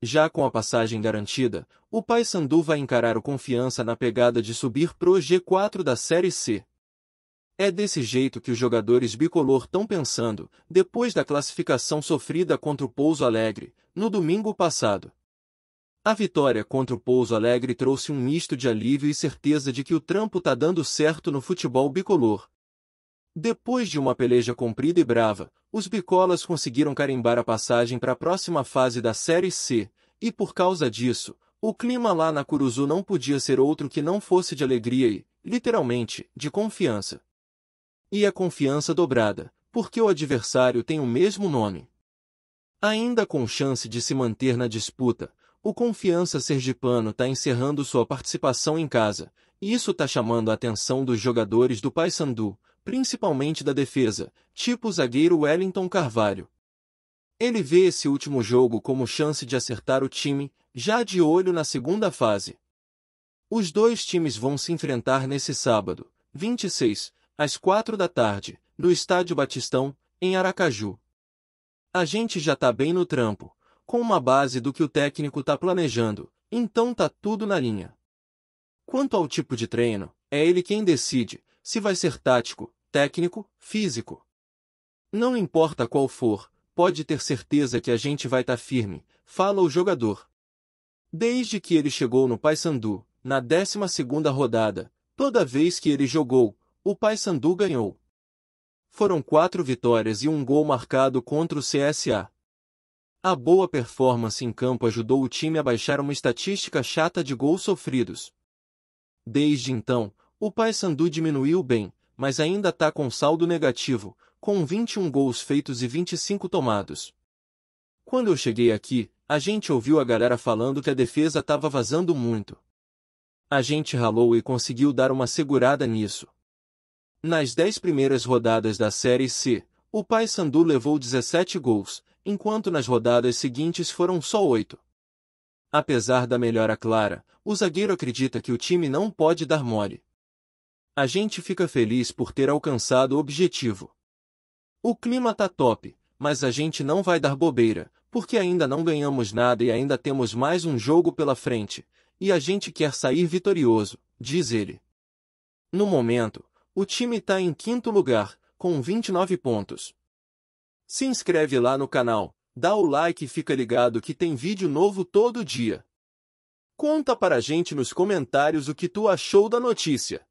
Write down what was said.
Já com a passagem garantida, o Paysandu vai encarar o Confiança na pegada de subir pro G4 da Série C. É desse jeito que os jogadores bicolor estão pensando, depois da classificação sofrida contra o Pouso Alegre, no domingo passado. A vitória contra o Pouso Alegre trouxe um misto de alívio e certeza de que o trampo tá dando certo no futebol bicolor. Depois de uma peleja comprida e brava, os bicolas conseguiram carimbar a passagem para a próxima fase da Série C, e por causa disso, o clima lá na Curuzu não podia ser outro que não fosse de alegria e, literalmente, de confiança. E a confiança dobrada, porque o adversário tem o mesmo nome. Ainda com chance de se manter na disputa, o Confiança Sergipano está encerrando sua participação em casa, e isso está chamando a atenção dos jogadores do Paysandu, principalmente da defesa, tipo o zagueiro Wellington Carvalho. Ele vê esse último jogo como chance de acertar o time, já de olho na segunda fase. Os dois times vão se enfrentar nesse sábado, 26, às 4 da tarde, no Estádio Batistão, em Aracaju. A gente já tá bem no trampo, com uma base do que o técnico tá planejando, então tá tudo na linha. Quanto ao tipo de treino, é ele quem decide se vai ser tático, técnico, físico. Não importa qual for, pode ter certeza que a gente vai estar tá firme, fala o jogador. Desde que ele chegou no Paysandu, na 12ª rodada, toda vez que ele jogou, o Paysandu ganhou. Foram quatro vitórias e um gol marcado contra o CSA. A boa performance em campo ajudou o time a baixar uma estatística chata de gols sofridos. Desde então, o Paysandu diminuiu bem, mas ainda está com saldo negativo, com 21 gols feitos e 25 tomados. Quando eu cheguei aqui, a gente ouviu a galera falando que a defesa estava vazando muito. A gente ralou e conseguiu dar uma segurada nisso. Nas 10 primeiras rodadas da Série C, o Paysandu levou 17 gols, enquanto nas rodadas seguintes foram só 8. Apesar da melhora clara, o zagueiro acredita que o time não pode dar mole. A gente fica feliz por ter alcançado o objetivo. O clima tá top, mas a gente não vai dar bobeira, porque ainda não ganhamos nada e ainda temos mais um jogo pela frente, e a gente quer sair vitorioso, diz ele. No momento, o time está em quinto lugar, com 29 pontos. Se inscreve lá no canal, dá o like e fica ligado que tem vídeo novo todo dia. Conta para a gente nos comentários o que tu achou da notícia.